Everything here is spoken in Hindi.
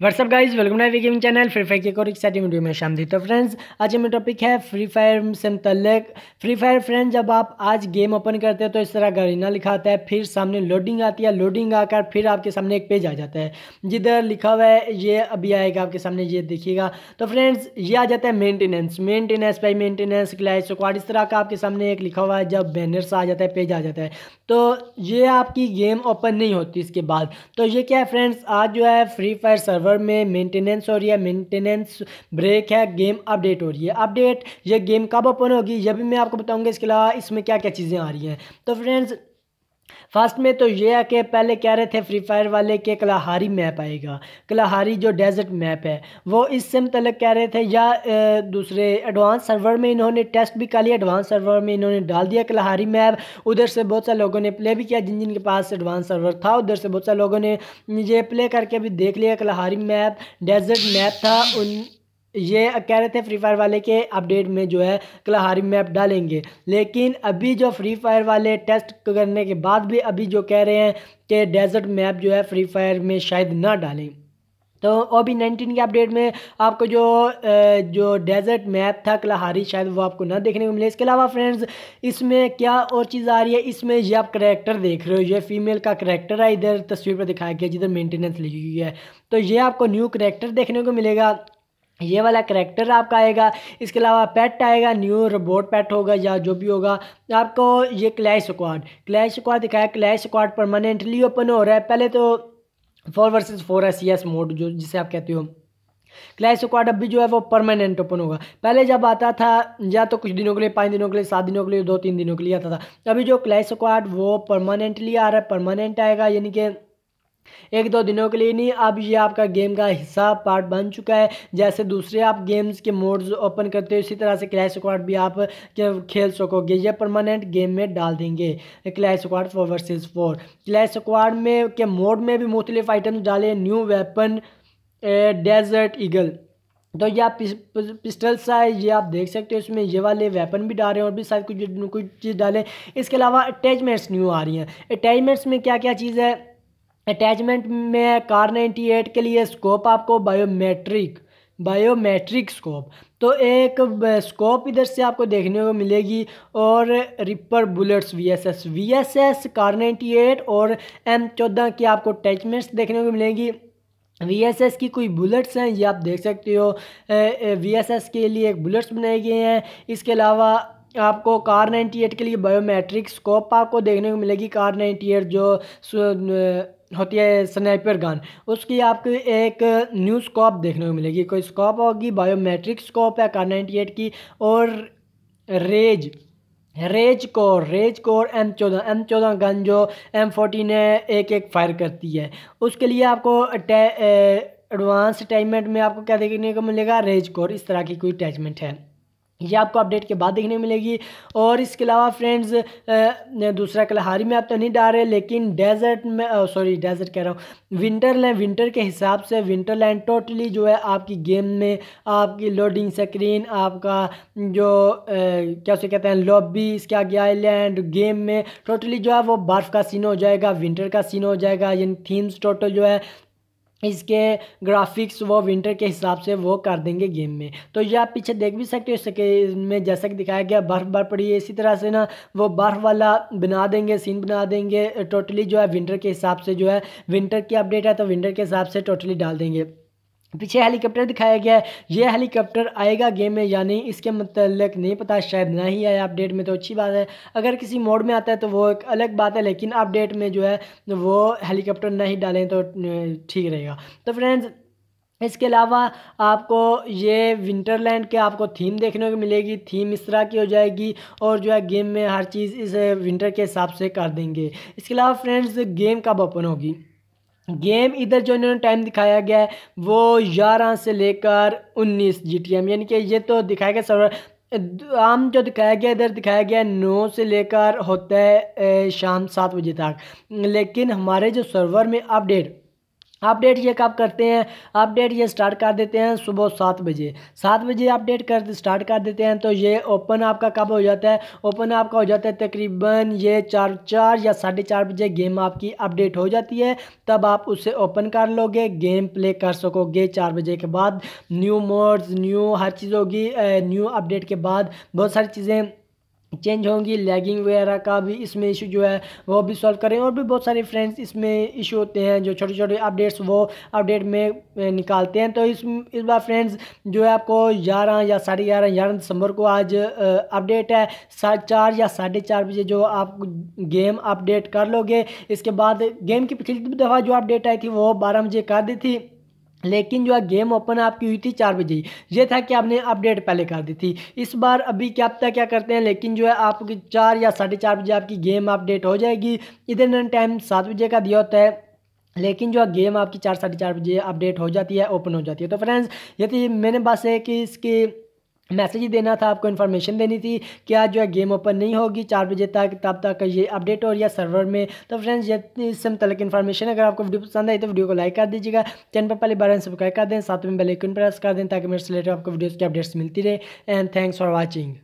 WhatsApp guys welcome to gaming channel Free Fire और एक साथ वीडियो में शाम थी तो फ्रेंड्स आज हमें टॉपिक है फ्री फायर से मतलब फ्री फायर फ्रेंड्स जब आप आज गेम ओपन करते हैं तो इस तरह गरीना लिखा आता है फिर सामने लोडिंग आती है लोडिंग आकर फिर आपके सामने एक पेज आ जाता है जिधर लिखा हुआ है ये अभी आएगा आपके सामने ये देखिएगा तो फ्रेंड्स ये आ जाता है maintenance maintenance by maintenance clash squad इस तरह का आपके सामने एक लिखा हुआ है जब बैनर्स आ जाता है पेज आ जाता है तो ये आपकी गेम ओपन नहीं होती इसके बाद तो ये क्या है फ्रेंड्स आज जो है फ्री फायर सर्वर सर्वर में मेंटेनेंस हो रही है मेंटेनेंस ब्रेक है गेम अपडेट हो रही है अपडेट ये गेम कब ओपन होगी ये भी मैं आपको बताऊंगा इसके अलावा इसमें क्या क्या चीज़ें आ रही हैं तो फ्रेंड्स फर्स्ट में तो ये है कि पहले कह रहे थे फ्री फायर वाले के कलाहारी मैप आएगा कलाहारी जो डेजर्ट मैप है वो इससे मतलब कह रहे थे या दूसरे एडवांस सर्वर में इन्होंने टेस्ट भी कर लिया एडवांस सर्वर में इन्होंने डाल दिया कलाहारी मैप उधर से बहुत सारे लोगों ने प्ले भी किया जिन जिन के पास एडवांस सर्वर था उधर से बहुत सारे लोगों ने ये प्ले करके भी देख लिया कलाहारी मैप डेजर्ट मैप था उन ये कह रहे थे फ्री फायर वाले के अपडेट में जो है कलाहारी मैप डालेंगे लेकिन अभी जो फ्री फायर वाले टेस्ट करने के बाद भी अभी जो कह रहे हैं कि डेजर्ट मैप जो है फ्री फायर में शायद ना डालें तो ओ बी नाइनटीन के अपडेट में आपको जो जो डेजर्ट मैप था कलाहारी शायद वो आपको ना देखने को मिले इसके अलावा फ्रेंड्स इसमें क्या और चीज़ आ रही है इसमें ये आप करेक्टर देख रहे हो ये फीमेल का करेक्टर है इधर तस्वीर पर दिखाया गया जिधर मेंटेनेंस लिखी हुई है तो ये आपको न्यू करेक्टर देखने को मिलेगा ये वाला करेक्टर आपका आएगा इसके अलावा पेट आएगा न्यू रोबोट पेट होगा या जो भी होगा आपको ये क्लैश स्क्वाड क्लैश स्क्वाड दिखाया क्लैश स्क्वाड परमानेंटली ओपन हो रहा है पहले तो फोर वर्सेस फोर है सी एस मोड जो जिसे आप कहते हो क्लैश स्क्वाड अब भी जो है वो परमानेंट ओपन होगा पहले जब आता था या तो कुछ दिनों के लिए पाँच दिनों के लिए सात दिनों के लिए दो तीन दिनों के लिए आता था अभी जो क्लैश स्क्वाड वो परमानेंटली आ रहा है परमानेंट आएगा यानी कि एक दो दिनों के लिए नहीं अब ये आपका गेम का हिस्सा पार्ट बन चुका है जैसे दूसरे आप गेम्स के मोड्स ओपन करते हो इसी तरह से क्लैश स्क्वाड भी आप खेल सकोगे ये परमानेंट गेम में डाल देंगे clash squad four versus four clash squad में के मोड में भी मुख्तलिफ आइटम्स डाले न्यू वेपन डेजर्ट ईगल तो ये आप पिस्टल्स आए ये आप देख सकते हो इसमें ये वाले वेपन भी डाले और भी सारी कुछ कुछ चीज़ डालें इसके अलावा अटैचमेंट्स न्यू आ रही हैं अटैचमेंट्स में क्या क्या चीज़ है अटैचमेंट में कार नाइन्टी एट के लिए स्कोप आपको बायोमेट्रिक बायोमेट्रिक स्कोप तो एक स्कोप इधर से आपको देखने को मिलेगी और ripper bullets VSS VSS Kar ninety eight और एम चौदह की आपको अटैचमेंट्स देखने को मिलेंगी वीएसएस की कोई बुलेट्स हैं ये आप देख सकते हो वीएसएस के लिए एक बुलेट्स बनाए गए हैं इसके अलावा आपको कार नाइन्टी एट के लिए बायोमेट्रिक स्कोप आपको देखने को मिलेगी कार नाइन्टी एट जो होती है स्नाइपर गन उसकी आपको एक न्यू स्कॉप देखने को मिलेगी कोई स्कॉप होगी बायोमेट्रिक स्कॉप है कार नाइन्टी एट की और rage rage core rage core M चौदह एम चौदह गन जो एम फोर्टीन है एक एक फायर करती है उसके लिए आपको एडवांस अटैचमेंट में आपको क्या देखने को मिलेगा रेज कोर इस तरह की कोई अटैचमेंट है ये आपको अपडेट के बाद देखने मिलेगी और इसके अलावा फ्रेंड्स दूसरा कलहारी में आप तो नहीं डाल रहे लेकिन डेजर्ट में सॉरी डेजर्ट कह रहा हूँ विंटरलैंड विंटर के हिसाब से विंटरलैंड टोटली जो है आपकी गेम में आपकी लोडिंग स्क्रीन आपका जो आ, क्या उसे कहते हैं लॉबी इसके आगे आईलैंड गेम में टोटली जो है वो बर्फ़ का सीन हो जाएगा विंटर का सीन हो जाएगा यानी थीम्स टोटल जो है इसके ग्राफिक्स वो विंटर के हिसाब से वो कर देंगे गेम में तो ये आप पीछे देख भी सकते हो इसके इसमें जैसा कि दिखाया गया बर्फ़ बर्फ पड़ी है इसी तरह से ना वो बर्फ़ वाला बना देंगे सीन बना देंगे टोटली जो है विंटर के हिसाब से जो है विंटर की अपडेट है तो विंटर के हिसाब से टोटली डाल देंगे पीछे हेलीकॉप्टर दिखाया गया है ये हेलीकॉप्टर आएगा गेम में या नहीं इसके मतलब नहीं पता शायद ना ही आए अपडेट में तो अच्छी बात है अगर किसी मोड में आता है तो वो एक अलग बात है लेकिन अपडेट में जो है वो हेलीकॉप्टर नहीं डालें तो ठीक रहेगा तो फ्रेंड्स इसके अलावा आपको ये विंटरलैंड के आपको थीम देखने को मिलेगी थीम इस तरह की हो जाएगी और जो है गेम में हर चीज़ इस विंटर के हिसाब से कर देंगे इसके अलावा फ्रेंड्स गेम कब ओपन होगी गेम इधर जो इन्होंने टाइम दिखाया गया है वो ग्यारह से लेकर टी एम यानी कि ये तो दिखाया गया सर्वर आम जो दिखाया गया इधर दिखाया गया नौ से लेकर होता है शाम सात बजे तक लेकिन हमारे जो सर्वर में अपडेट अपडेट ये कब करते हैं अपडेट ये स्टार्ट कर देते हैं सुबह सात बजे सात बजे अपडेट कर स्टार्ट कर देते हैं तो ये ओपन आपका कब हो जाता है ओपन आपका हो जाता है तकरीबन ये चार चार या साढ़े चार बजे गेम आपकी अपडेट हो जाती है तब आप उसे ओपन कर लोगे गेम प्ले कर सकोगे चार बजे के बाद न्यू मोड्स न्यू हर चीज़ होगी न्यू अपडेट के बाद बहुत सारी चीज़ें चेंज होंगी लैगिंग वगैरह का भी इसमें इशू जो है वो भी सॉल्व करें और भी बहुत सारे फ्रेंड्स इसमें इशू होते हैं जो छोटे छोटे अपडेट्स वो अपडेट में निकालते हैं तो इस इस बार फ्रेंड्स जो है आपको ग्यारह या साढ़े ग्यारह ग्यारह दिसंबर को आज अपडेट है चार या साढ़े चार बजे जो आप गेम अपडेट कर लोगे इसके बाद गेम की पिछली दफ़ा जो अपडेट आई थी वो बारह बजे कर दी थी लेकिन जो है गेम ओपन आपकी हुई थी चार बजे ये था कि आपने अपडेट पहले कर दी थी इस बार अभी क्या पता क्या करते हैं लेकिन जो है आपकी चार या साढ़े चार बजे आपकी गेम अपडेट हो जाएगी इधर टाइम सात बजे का दिया होता है लेकिन जो गेम आपकी चार साढ़े चार बजे अपडेट हो जाती है ओपन हो जाती है तो फ्रेंड्स ये थी मैंने बस है कि इसकी मैसेज देना था आपको इन्फॉर्मेशन देनी थी कि आज जो है गेम ओपन नहीं होगी चार बजे तक तब तक ये अपडेट हो रही है सर्वर में तो फ्रेंड्स जितनी इससे मतलब इन्फॉर्मेशन अगर आपको वीडियो पसंद आई तो वीडियो को लाइक कर दीजिएगा चैनल पर पहले बार सब्सक्राइब कर दें साथ में बेल आइकन प्रेस कर दें ताकि मेरे से रिलेटेड आपको वीडियोज़ की अपडेट्स मिलती रहे एंड थैंक्स फॉर वॉचिंग